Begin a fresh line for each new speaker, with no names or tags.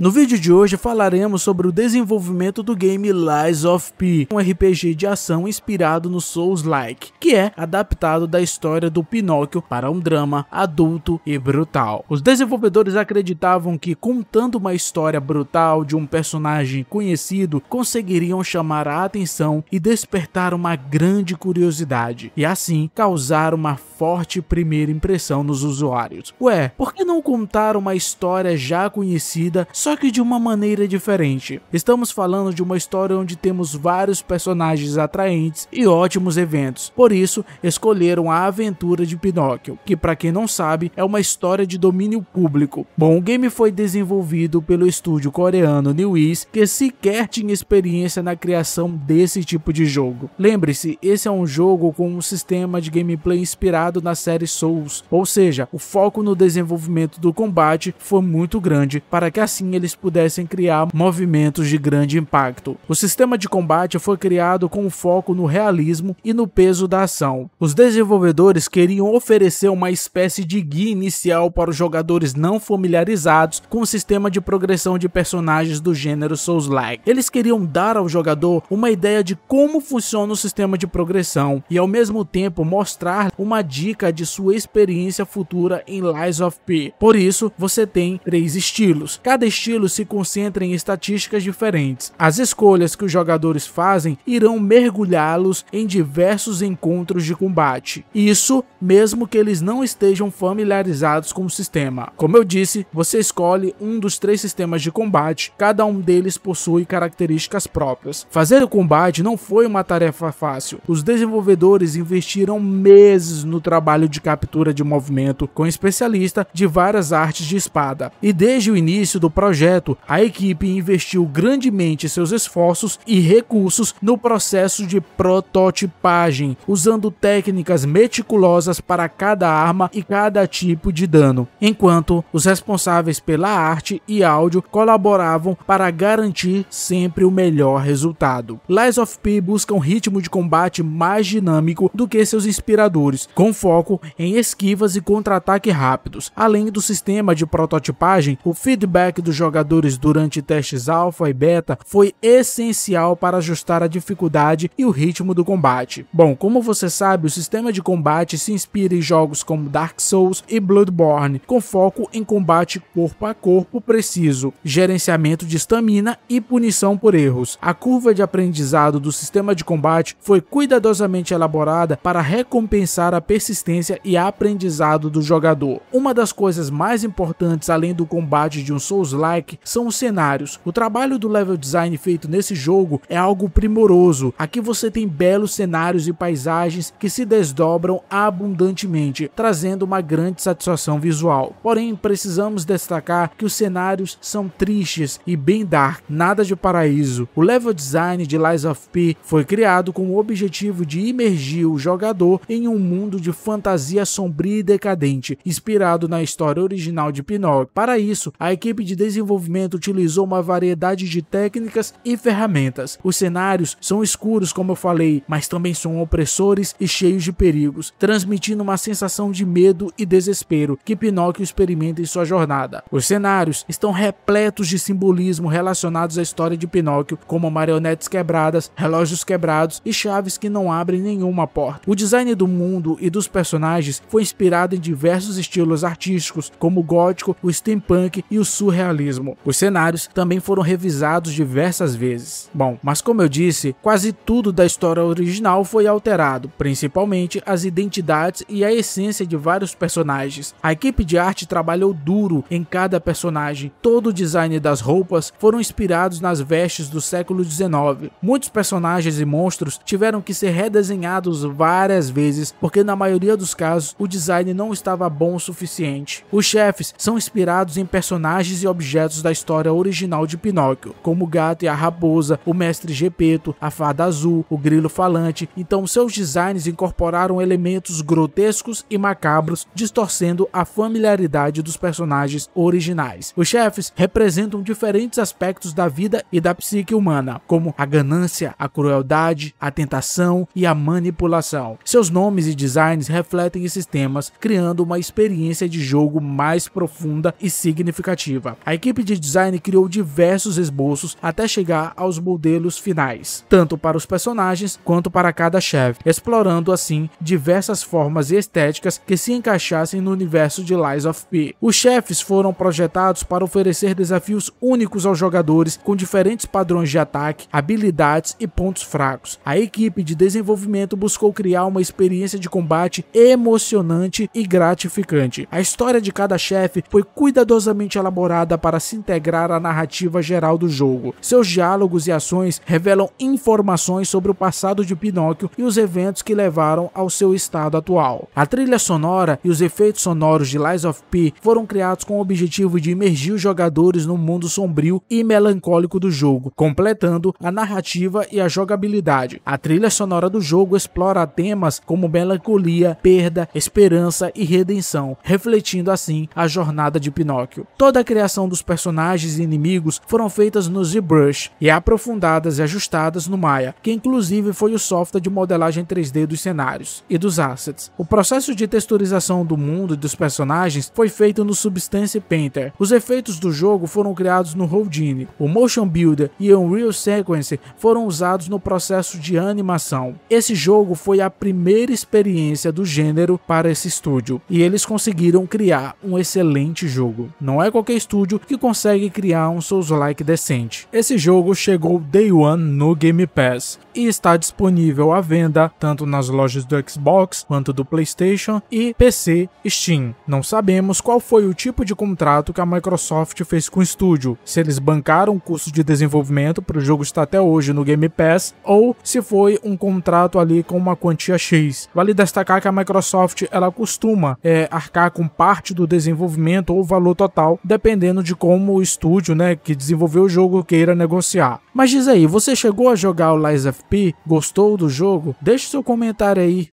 No vídeo de hoje falaremos sobre o desenvolvimento do game Lies of P, um RPG de ação inspirado no Souls-like, que é adaptado da história do Pinóquio para um drama adulto e brutal. Os desenvolvedores acreditavam que contando uma história brutal de um personagem conhecido conseguiriam chamar a atenção e despertar uma grande curiosidade e assim causar uma forte primeira impressão nos usuários. Ué, por que não contar uma história já conhecida só só que de uma maneira diferente. Estamos falando de uma história onde temos vários personagens atraentes e ótimos eventos, por isso escolheram a aventura de Pinóquio, que para quem não sabe é uma história de domínio público. Bom, o game foi desenvolvido pelo estúdio coreano New East, que sequer tinha experiência na criação desse tipo de jogo. Lembre-se, esse é um jogo com um sistema de gameplay inspirado na série Souls, ou seja, o foco no desenvolvimento do combate foi muito grande para que assim eles pudessem criar movimentos de grande impacto. O sistema de combate foi criado com foco no realismo e no peso da ação. Os desenvolvedores queriam oferecer uma espécie de guia inicial para os jogadores não familiarizados com o sistema de progressão de personagens do gênero Souls-like. Eles queriam dar ao jogador uma ideia de como funciona o sistema de progressão e ao mesmo tempo mostrar uma dica de sua experiência futura em Lies of P. Por isso, você tem três estilos. Cada estilo estilo se concentra em estatísticas diferentes. As escolhas que os jogadores fazem irão mergulhá-los em diversos encontros de combate. Isso mesmo que eles não estejam familiarizados com o sistema. Como eu disse, você escolhe um dos três sistemas de combate, cada um deles possui características próprias. Fazer o combate não foi uma tarefa fácil. Os desenvolvedores investiram meses no trabalho de captura de movimento com especialista de várias artes de espada. E desde o início do projeto, projeto, a equipe investiu grandemente seus esforços e recursos no processo de prototipagem, usando técnicas meticulosas para cada arma e cada tipo de dano, enquanto os responsáveis pela arte e áudio colaboravam para garantir sempre o melhor resultado. Lies of P busca um ritmo de combate mais dinâmico do que seus inspiradores, com foco em esquivas e contra-ataque rápidos. Além do sistema de prototipagem, o feedback do jogador jogadores durante testes alfa e beta foi essencial para ajustar a dificuldade e o ritmo do combate. Bom, como você sabe, o sistema de combate se inspira em jogos como Dark Souls e Bloodborne, com foco em combate corpo a corpo preciso, gerenciamento de estamina e punição por erros. A curva de aprendizado do sistema de combate foi cuidadosamente elaborada para recompensar a persistência e aprendizado do jogador. Uma das coisas mais importantes além do combate de um Souls-like Like são os cenários. O trabalho do level design feito nesse jogo é algo primoroso. Aqui você tem belos cenários e paisagens que se desdobram abundantemente, trazendo uma grande satisfação visual. Porém, precisamos destacar que os cenários são tristes e bem dark, nada de paraíso. O level design de Lies of P foi criado com o objetivo de imergir o jogador em um mundo de fantasia sombria e decadente, inspirado na história original de Pinocchio. Para isso, a equipe de desenvolvimento desenvolvimento utilizou uma variedade de técnicas e ferramentas. Os cenários são escuros, como eu falei, mas também são opressores e cheios de perigos, transmitindo uma sensação de medo e desespero que Pinóquio experimenta em sua jornada. Os cenários estão repletos de simbolismo relacionados à história de Pinóquio, como marionetes quebradas, relógios quebrados e chaves que não abrem nenhuma porta. O design do mundo e dos personagens foi inspirado em diversos estilos artísticos, como o gótico, o steampunk e o surrealismo. Os cenários também foram revisados diversas vezes. Bom, mas como eu disse, quase tudo da história original foi alterado, principalmente as identidades e a essência de vários personagens. A equipe de arte trabalhou duro em cada personagem. Todo o design das roupas foram inspirados nas vestes do século XIX. Muitos personagens e monstros tiveram que ser redesenhados várias vezes, porque na maioria dos casos o design não estava bom o suficiente. Os chefes são inspirados em personagens e objetos objetos da história original de Pinóquio, como o gato e a raposa, o mestre Gepeto, a fada azul, o grilo falante, então seus designs incorporaram elementos grotescos e macabros, distorcendo a familiaridade dos personagens originais. Os chefes representam diferentes aspectos da vida e da psique humana, como a ganância, a crueldade, a tentação e a manipulação. Seus nomes e designs refletem esses temas, criando uma experiência de jogo mais profunda e significativa. A equipe equipe de design criou diversos esboços até chegar aos modelos finais, tanto para os personagens quanto para cada chefe, explorando assim diversas formas e estéticas que se encaixassem no universo de Lies of P. Os chefes foram projetados para oferecer desafios únicos aos jogadores com diferentes padrões de ataque, habilidades e pontos fracos. A equipe de desenvolvimento buscou criar uma experiência de combate emocionante e gratificante. A história de cada chefe foi cuidadosamente elaborada para se integrar à narrativa geral do jogo. Seus diálogos e ações revelam informações sobre o passado de Pinóquio e os eventos que levaram ao seu estado atual. A trilha sonora e os efeitos sonoros de Lies of P foram criados com o objetivo de imergir os jogadores no mundo sombrio e melancólico do jogo, completando a narrativa e a jogabilidade. A trilha sonora do jogo explora temas como melancolia, perda, esperança e redenção, refletindo assim a jornada de Pinóquio. Toda a criação dos personagens e inimigos foram feitas no ZBrush e aprofundadas e ajustadas no Maya, que inclusive foi o software de modelagem 3D dos cenários e dos assets. O processo de texturização do mundo e dos personagens foi feito no Substance Painter. Os efeitos do jogo foram criados no Houdini. O Motion Builder e o Unreal Sequence foram usados no processo de animação. Esse jogo foi a primeira experiência do gênero para esse estúdio e eles conseguiram criar um excelente jogo. Não é qualquer estúdio que consegue criar um Souls-like decente. Esse jogo chegou Day One no Game Pass e está disponível à venda tanto nas lojas do Xbox quanto do PlayStation e PC Steam. Não sabemos qual foi o tipo de contrato que a Microsoft fez com o estúdio, se eles bancaram o custo de desenvolvimento para o jogo estar até hoje no Game Pass ou se foi um contrato ali com uma quantia X. Vale destacar que a Microsoft ela costuma é, arcar com parte do desenvolvimento ou valor total, dependendo de como o estúdio né, que desenvolveu o jogo queira negociar. Mas diz aí, você chegou a jogar o Lies of P? Gostou do jogo? Deixe seu comentário aí.